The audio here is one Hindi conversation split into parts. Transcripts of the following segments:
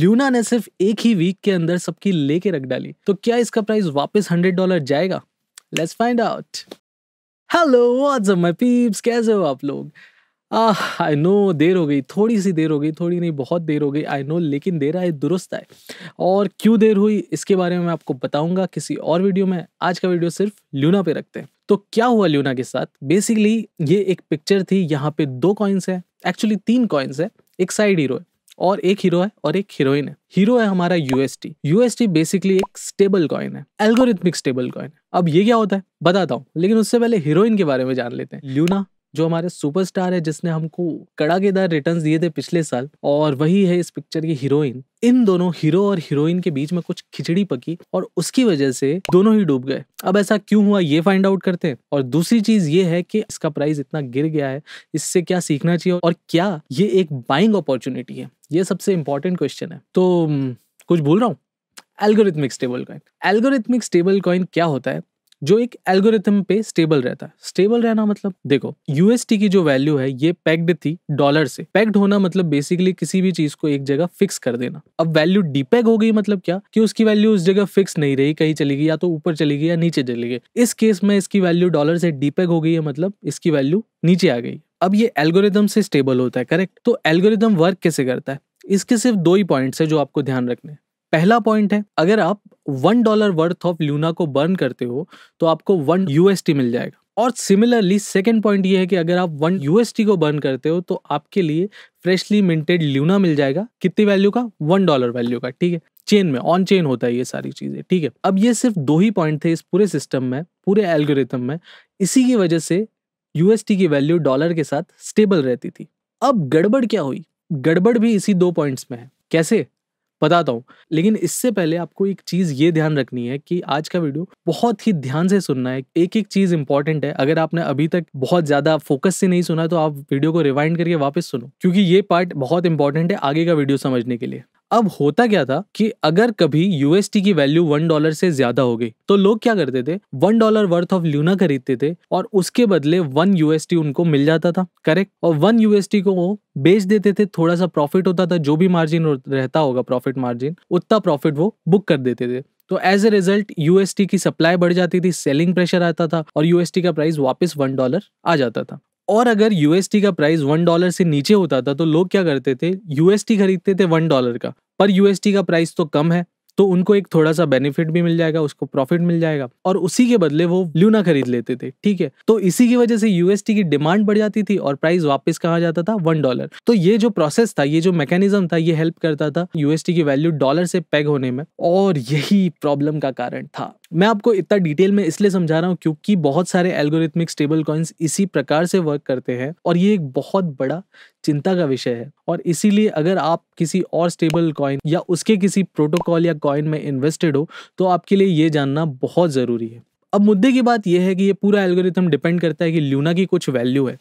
ल्यूना ने सिर्फ एक ही वीक के अंदर सबकी लेके रख डाली तो क्या इसका प्राइस वापस हंड्रेड डॉलर जाएगा let's find out hello my peeps कैसे हो आप लोग आई ah, नो देर हो गई थोड़ी सी देर हो गई थोड़ी नहीं बहुत देर हो गई आई नो लेकिन देर आए दुरुस्त आए और क्यों देर हुई इसके बारे में मैं आपको बताऊंगा किसी और वीडियो में आज का वीडियो सिर्फ ल्यूना पे रखते हैं तो क्या हुआ ल्यूना के साथ बेसिकली ये एक पिक्चर थी यहाँ पे दो कॉइन्स हैं एक्चुअली तीन कॉइन्स हैं एक साइड हीरो है और एक हीरो है और एक हीरोइन है हीरो है हमारा यूएसटी यूएसटी बेसिकली एक स्टेबल कॉइन है एल्गोरिथमिक स्टेबल कॉइन अब ये क्या होता है बताता हूँ लेकिन उससे पहले हीरोइन के बारे में जान लेते हैं ल्यूना जो हमारे सुपरस्टार है जिसने हमको कड़ाकेदार रिटर्न दिए थे पिछले साल और वही है इस पिक्चर की हीरोइन इन दोनों हीरो और हीरोइन के बीच में कुछ खिचड़ी पकी और उसकी वजह से दोनों ही डूब गए अब ऐसा क्यों हुआ ये फाइंड आउट करते हैं और दूसरी चीज ये है कि इसका प्राइस इतना गिर गया है इससे क्या सीखना चाहिए और क्या ये एक बाइंग अपॉर्चुनिटी है ये सबसे इंपॉर्टेंट क्वेश्चन है तो हम्म, कुछ भूल रहा हूँ algorithmic stable coin algorithmic stable coin क्या होता है जो एक एल्गोरिथम पे स्टेबल रहता है स्टेबल रहना मतलब देखो यूएसटी की जो वैल्यू है ये पैक्ड थी डॉलर से पैक्ड होना मतलब बेसिकली किसी भी चीज को एक जगह फिक्स कर देना अब वैल्यू डीपैक हो गई मतलब क्या कि उसकी वैल्यू उस जगह फिक्स नहीं रही कहीं चली गई या तो ऊपर चली गई या नीचे चली गई इस केस में इसकी वैल्यू डॉलर से डीपैक हो गई है मतलब इसकी वैल्यू नीचे आ गई अब ये एल्गोरिदम से स्टेबल होता है करेक्ट तो एल्गोरिदम वर्क कैसे करता है इसके सिर्फ दो ही पॉइंट्स है जो आपको ध्यान रखने पहला पॉइंट है अगर आप one dollar worth of Luna को बर्न करते हो तो आपको वन यूएसटी मिल जाएगा और सिमिलरली सेकेंड पॉइंट ये है कि अगर आप वन यूएसटी को बर्न करते हो तो आपके लिए फ्रेशली मिंटेड ल्यूना मिल जाएगा कितनी वैल्यू का वन डॉलर वैल्यू का ठीक है चेन में ऑन चेन होता है ये सारी चीज़ें ठीक है अब ये सिर्फ दो ही पॉइंट थे इस पूरे सिस्टम में पूरे एल्गोरिथम में इसी की वजह से यूएसटी की वैल्यू डॉलर के साथ स्टेबल रहती थी अब गड़बड़ क्या हुई गड़बड़ भी इसी दो पॉइंट्स में है कैसे बताता हूँ लेकिन इससे पहले आपको एक चीज़ ये ध्यान रखनी है कि आज का वीडियो बहुत ही ध्यान से सुनना है एक एक चीज़ इंपॉर्टेंट है अगर आपने अभी तक बहुत ज़्यादा फोकस से नहीं सुना तो आप वीडियो को रिवाइंड करके वापस सुनो क्योंकि ये पार्ट बहुत इंपॉर्टेंट है आगे का वीडियो समझने के लिए अब होता क्या था कि अगर कभी यूएसटी की वैल्यू वन डॉलर से ज्यादा हो गई तो लोग क्या करते थे one dollar worth of Luna खरीदते थे और उसके बदले वन यूएसटी उनको मिल जाता था करेक्ट और वन यूएसटी को वो बेच देते थे थोड़ा सा प्रॉफिट होता था जो भी मार्जिन रहता होगा प्रॉफिट मार्जिन उतना प्रॉफिट वो बुक कर देते थे तो एज ए रिजल्ट यूएसटी की सप्लाई बढ़ जाती थी सेलिंग प्रेशर आता था और यूएसटी का प्राइस वापस वन डॉलर आ जाता था और अगर यूएसटी का प्राइस वन डॉलर से नीचे होता था तो लोग क्या करते थे यूएसटी खरीदते थे वन डॉलर का पर यूएसटी का प्राइस तो कम है तो उनको एक थोड़ा सा बेनिफिट भी मिल जाएगा उसको प्रॉफिट मिल जाएगा और उसी के बदले वो ल्यूना खरीद लेते थे ठीक है तो इसी की वजह से यूएसटी की डिमांड बढ़ जाती थी और प्राइस वापस कहा जाता था वन डॉलर तो ये जो प्रोसेस था ये जो मैकेनिज्म था ये हेल्प करता था यूएसटी की वैल्यू डॉलर से पैग होने में और यही प्रॉब्लम का कारण था मैं आपको इतना डिटेल में इसलिए समझा रहा हूँ क्योंकि बहुत सारे एल्गोरिथमिक स्टेबल कॉइन्स इसी प्रकार से वर्क करते हैं और ये एक बहुत बड़ा चिंता का विषय है और इसीलिए अगर आप किसी और स्टेबल कॉइन या उसके किसी प्रोटोकॉल या कॉइन में इन्वेस्टेड हो तो आपके लिए ये जानना बहुत ज़रूरी है अब मुद्दे की बात यह है कि ये पूरा एल्गोरिथम डिपेंड करता है कि ल्यूना की कुछ वैल्यू है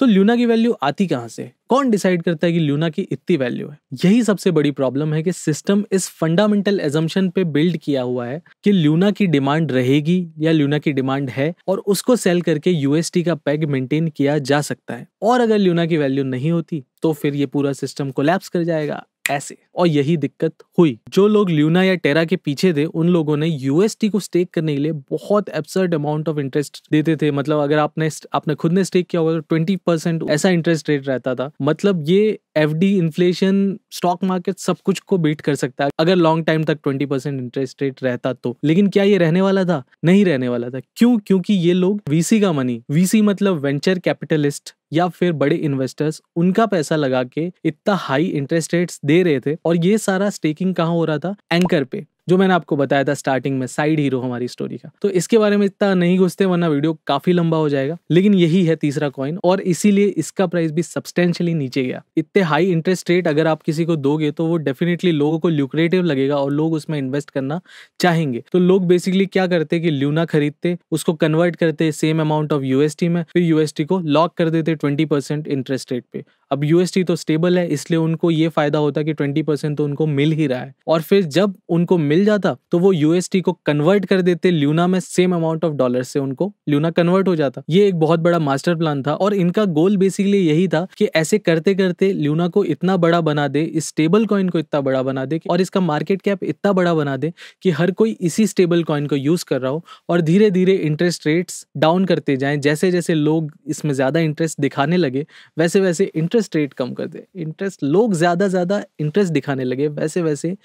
तो ल्यूना की वैल्यू आती कहाँ से कौन डिसाइड करता है कि ल्यूना की इतनी वैल्यू है यही सबसे बड़ी प्रॉब्लम है कि सिस्टम इस फंडामेंटल एजम्पन पे बिल्ड किया हुआ है कि ल्यूना की डिमांड रहेगी या ल्यूना की डिमांड है और उसको सेल करके यूएसटी का पैग मेंटेन किया जा सकता है और अगर ल्यूना की वैल्यू नहीं होती तो फिर ये पूरा सिस्टम कोलैप्स कर जाएगा ऐसे और यही दिक्कत हुई जो लोग ल्यूना या टेरा के पीछे थे उन लोगों ने यूएसटी को स्टेक करने के लिए बहुत एब्सर्ड अमाउंट ऑफ इंटरेस्ट देते थे मतलब अगर आपने आपने खुद ने स्टेक किया होगा तो ट्वेंटी परसेंट ऐसा इंटरेस्ट रेट रहता था मतलब ये F D inflation stock market सब कुछ को बीट कर सकता है अगर लॉन्ग टाइम तक ट्वेंटी परसेंट इंटरेस्ट रेट रहता तो लेकिन क्या ये रहने वाला था नहीं रहने वाला था क्यों क्योंकि ये लोग वीसी का मनी वीसी मतलब वेंचर कैपिटलिस्ट या फिर बड़े इन्वेस्टर्स उनका पैसा लगा के इतना हाई इंटरेस्ट रेट्स दे रहे थे और ये सारा स्टेकिंग कहाँ हो रहा था एंकर पे जो मैंने आपको बताया था स्टार्टिंग में साइड हीरो हमारी स्टोरी का तो इसके बारे में इतना नहीं घुसते वरना वीडियो काफी लंबा हो जाएगा लेकिन यही है तीसरा कॉइन और इसीलिए इसका प्राइस भी सब्सटेंशियली नीचे गया इतने हाई इंटरेस्ट रेट अगर आप किसी को दोगे तो वो डेफिनेटली लोगों को ल्यूक्रेटिव लगेगा और लोग उसमें इन्वेस्ट करना चाहेंगे तो लोग बेसिकली क्या करते कि ल्यूना खरीदते उसको कन्वर्ट करते सेम अमाउंट ऑफ यूएसटी में फिर यूएसटी को लॉक कर देते ट्वेंटी परसेंट इंटरेस्ट रेट पे अब यूएसटी तो स्टेबल है इसलिए उनको ये फायदा होता कि ट्वेंटी परसेंट तो उनको मिल ही रहा है और फिर जब उनको मिल मिल जाता तो वो यूएसटी को कन्वर्ट कर देते ल्यूना में सेम अमाउंट ऑफ डॉलर से उनको ल्यूना कन्वर्ट हो जाता ये एक बहुत बड़ा मास्टर प्लान था और इनका गोल बेसिकली यही था कि ऐसे करते करते ल्यूना को इतना बड़ा बना दे इस स्टेबल कॉइन को इतना बड़ा बना दे और इसका मार्केट कैप इतना बड़ा बना दे कि हर कोई इसी स्टेबल कॉइन को यूज कर रहा हो और धीरे धीरे इंटरेस्ट रेट्स डाउन करते जाए जैसे जैसे लोग इसमें ज़्यादा इंटरेस्ट दिखाने लगे वैसे वैसे इंटरेस्ट रेट कम कर दे इंटरेस्ट लोग ज़्यादा ज़्यादा इंटरेस्ट दिखाने लगे वैसे वैसे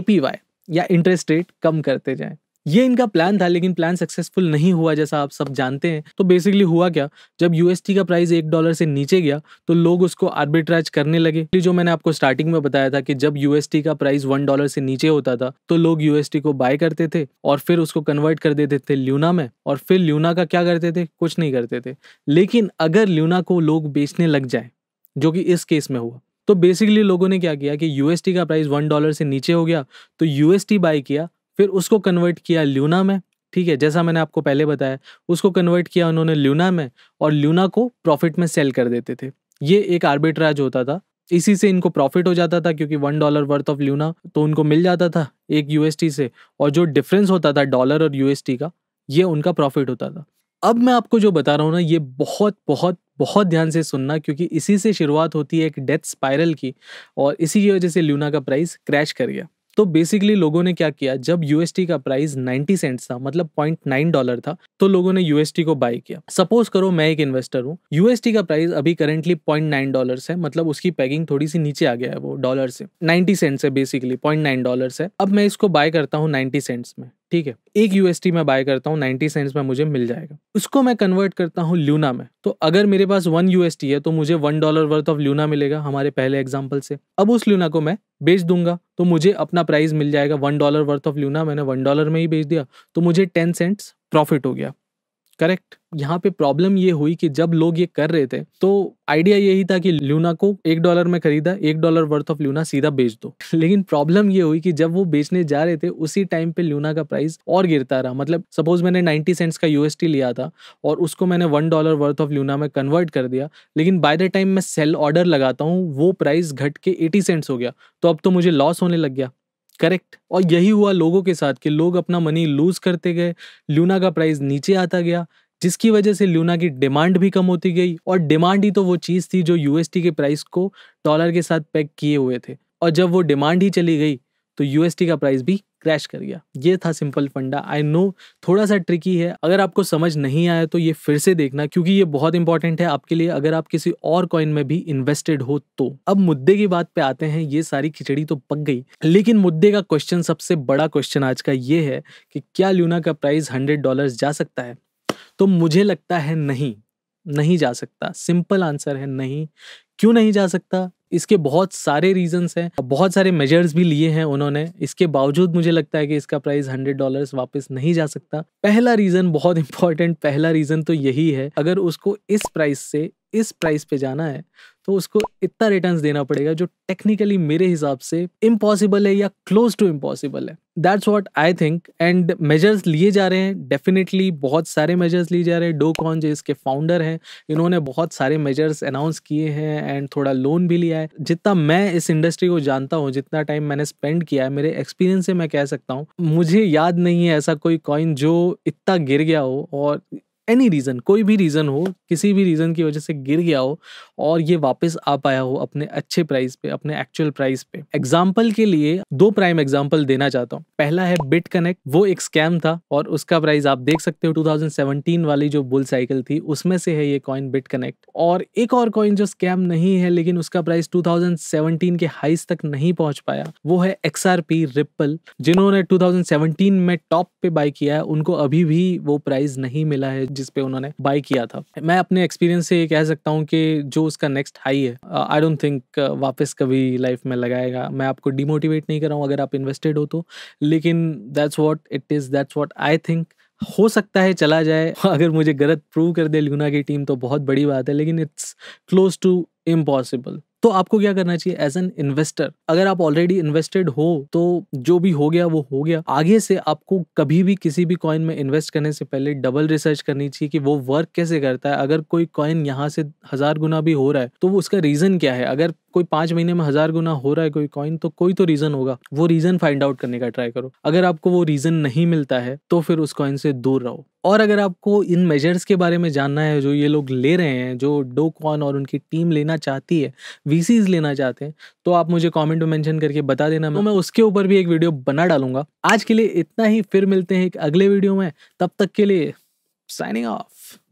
एपीवाई या इंटरेस्ट रेट कम करते जाएं ये इनका प्लान था लेकिन प्लान सक्सेसफुल नहीं हुआ जैसा आप सब जानते हैं तो बेसिकली हुआ क्या जब यूएसटी का प्राइस एक डॉलर से नीचे गया तो लोग उसको आर्बिट्राज करने लगे जो मैंने आपको स्टार्टिंग में बताया था कि जब यूएसटी का प्राइस वन डॉलर से नीचे होता था तो लोग यूएसटी को बाय करते थे और फिर उसको कन्वर्ट कर देते थे ल्यूना में और फिर ल्यूना का क्या करते थे कुछ नहीं करते थे लेकिन अगर ल्यूना को लोग बेचने लग जाए जो कि इस केस में हुआ तो बेसिकली लोगों ने क्या किया कि यूएसटी का प्राइस वन डॉलर से नीचे हो गया तो यूएसटी बाई किया फिर उसको कन्वर्ट किया ल्यूना में ठीक है जैसा मैंने आपको पहले बताया उसको कन्वर्ट किया उन्होंने ल्यूना में और ल्यूना को प्रॉफिट में सेल कर देते थे ये एक आर्बिट्राज होता था इसी से इनको प्रॉफिट हो जाता था क्योंकि one dollar worth of Luna तो उनको मिल जाता था एक यूएसटी से और जो डिफरेंस होता था डॉलर और यूएसटी का ये उनका प्रॉफिट होता था अब मैं आपको जो बता रहा हूँ ना ये बहुत बहुत बहुत ध्यान से सुनना क्योंकि इसी से शुरुआत होती है एक डेथ स्पायरल की और इसी की वजह से ल्यूना का प्राइस क्रैश कर गया तो बेसिकली लोगों ने क्या किया जब यूएसटी का प्राइस 90 सेंट्स था मतलब पॉइंट नाइन डॉलर था तो लोगों ने यूएसटी को बाय किया सपोज करो मैं एक इन्वेस्टर हूँ यूएसटी का प्राइस अभी करेंटली पॉइंट नाइन डॉलर है मतलब उसकी पैकिंग थोड़ी सी नीचे आ गया है वो डॉलर से नाइन्टी सेंट्स है बेसिकली पॉइंट नाइन डॉलर है अब मैं इसको बाय करता हूँ नाइन्टी सेंट्स में ठीक है एक यूएसटी मैं बाय करता हूँ नाइन्टी सेंट्स में मुझे मिल जाएगा उसको मैं कन्वर्ट करता हूँ ल्यूना में तो अगर मेरे पास वन यूएसटी है तो मुझे one dollar worth of Luna मिलेगा हमारे पहले एग्जाम्पल से अब उस ल्यूना को मैं बेच दूंगा तो मुझे अपना प्राइस मिल जाएगा one dollar worth of Luna मैंने वन डॉलर में ही बेच दिया तो मुझे टेन सेंट्स प्रॉफिट हो गया करेक्ट यहाँ पे प्रॉब्लम ये हुई कि जब लोग ये कर रहे थे तो आइडिया यही था कि ल्यूना को एक डॉलर में खरीदा एक डॉलर वर्थ ऑफ ल्यूना सीधा बेच दो लेकिन प्रॉब्लम ये हुई कि जब वो बेचने जा रहे थे उसी टाइम पे ल्यूना का प्राइस और गिरता रहा मतलब सपोज मैंने 90 सेंट्स का यूएसटी लिया था और उसको मैंने one dollar worth of Luna में कन्वर्ट कर दिया लेकिन बाय द टाइम मैं सेल ऑर्डर लगाता हूँ वो प्राइस घट के एटी सेंट्स हो गया तो अब तो मुझे लॉस होने लग गया करेक्ट और यही हुआ लोगों के साथ कि लोग अपना मनी लूज करते गए ल्यूना का प्राइस नीचे आता गया जिसकी वजह से ल्यूना की डिमांड भी कम होती गई और डिमांड ही तो वो चीज़ थी जो यूएसटी के प्राइस को डॉलर के साथ पैक किए हुए थे और जब वो डिमांड ही चली गई तो यूएसटी का प्राइस भी क्रैश कर गया ये था सिंपल फंडा आई नो थोड़ा सा ट्रिकी है अगर आपको समझ नहीं आया तो ये फिर से देखना क्योंकि ये बहुत इंपॉर्टेंट है आपके लिए अगर आप किसी और कॉइन में भी इन्वेस्टेड हो तो अब मुद्दे की बात पे आते हैं ये सारी खिचड़ी तो पक गई लेकिन मुद्दे का क्वेश्चन सबसे बड़ा क्वेश्चन आज का ये है कि क्या ल्यूना का प्राइस हंड्रेड डॉलर जा सकता है तो मुझे लगता है नहीं नहीं जा सकता सिंपल आंसर है नहीं क्यों नहीं जा सकता इसके बहुत सारे रीजंस हैं बहुत सारे मेजर्स भी लिए हैं उन्होंने इसके बावजूद मुझे लगता है कि इसका प्राइस हंड्रेड डॉलर वापस नहीं जा सकता पहला रीजन बहुत इंपॉर्टेंट पहला रीजन तो यही है अगर उसको इस प्राइस से इस प्राइस पे जाना है तो उसको इतना रिटर्न देना पड़ेगा जो टेक्निकली मेरे हिसाब से इम्पॉसिबल है या क्लोज टू इम्पॉसिबल है that's what I think and measures लिए जा रहे हैं डेफिनेटली बहुत सारे मेजर्स लिए जा रहे हैं डो कॉन जो इसके फाउंडर हैं इन्होंने बहुत सारे मेजर्स अनाउंस किए हैं एंड थोड़ा लोन भी लिया है जितना मैं इस इंडस्ट्री को जानता हूँ जितना टाइम मैंने स्पेंड किया है मेरे एक्सपीरियंस से मैं कह सकता हूँ मुझे याद नहीं है ऐसा कोई कॉइन जो इतना गिर गया हो और एनी रीज़न कोई भी रीज़न हो किसी भी रीज़न की वजह से गिर गया हो और ये वापस आ पाया हो अपने अच्छे प्राइस पे अपने एक्चुअल प्राइस पे एग्जाम्पल के लिए दो प्राइम एग्जाम्पल देना चाहता हूँ पहला है बिट कनेक्ट वो एक स्कैम था और उसका प्राइस आप देख सकते हो 2017 वाली जो बुल साइकिल थी उसमें से है ये कॉइन बिट कनेक्ट और एक और कॉइन जो स्कैम नहीं है लेकिन उसका प्राइस 2017 के हाइस तक नहीं पहुंच पाया वो है एक्स रिपल जिन्होंने टू में टॉप पे बाई किया है उनको अभी भी वो प्राइस नहीं मिला है पे उन्होंने बाई किया था मैं अपने एक्सपीरियंस से ये कह सकता हूँ कि जो उसका नेक्स्ट हाई है आई डोंट थिंक वापस कभी लाइफ में लगाएगा मैं आपको डिमोटिवेट नहीं कर रहा हूँ अगर आप इन्वेस्टेड हो तो लेकिन that's what it is that's what I think हो सकता है चला जाए अगर मुझे गलत प्रूव कर दे लूना की टीम तो बहुत बड़ी बात है लेकिन इट्स क्लोज टू इम्पॉसिबल तो आपको क्या करना चाहिए एज एन इन्वेस्टर अगर आप ऑलरेडी इन्वेस्टेड हो तो जो भी हो गया वो हो गया आगे से आपको कभी भी किसी भी कॉइन में इन्वेस्ट करने से पहले डबल रिसर्च करनी चाहिए कि वो वर्क कैसे करता है अगर कोई कॉइन यहाँ से हजार गुना भी हो रहा है तो वो उसका रीजन क्या है अगर कोई पांच महीने में हज़ार गुना हो रहा है कोई कॉइन तो कोई तो रीज़न होगा वो रीज़न फाइंड आउट करने का ट्राई करो अगर आपको वो रीज़न नहीं मिलता है तो फिर उस कॉइन से दूर रहो और अगर आपको इन मेजर्स के बारे में जानना है जो ये लोग ले रहे हैं जो डोकॉन और उनकी टीम लेना चाहती है वी लेना चाहते हैं तो आप मुझे कमेंट में मेंशन करके बता देना तो मैं उसके ऊपर भी एक वीडियो बना डालूंगा आज के लिए इतना ही फिर मिलते हैं एक अगले वीडियो में तब तक के लिए साइनिंग ऑफ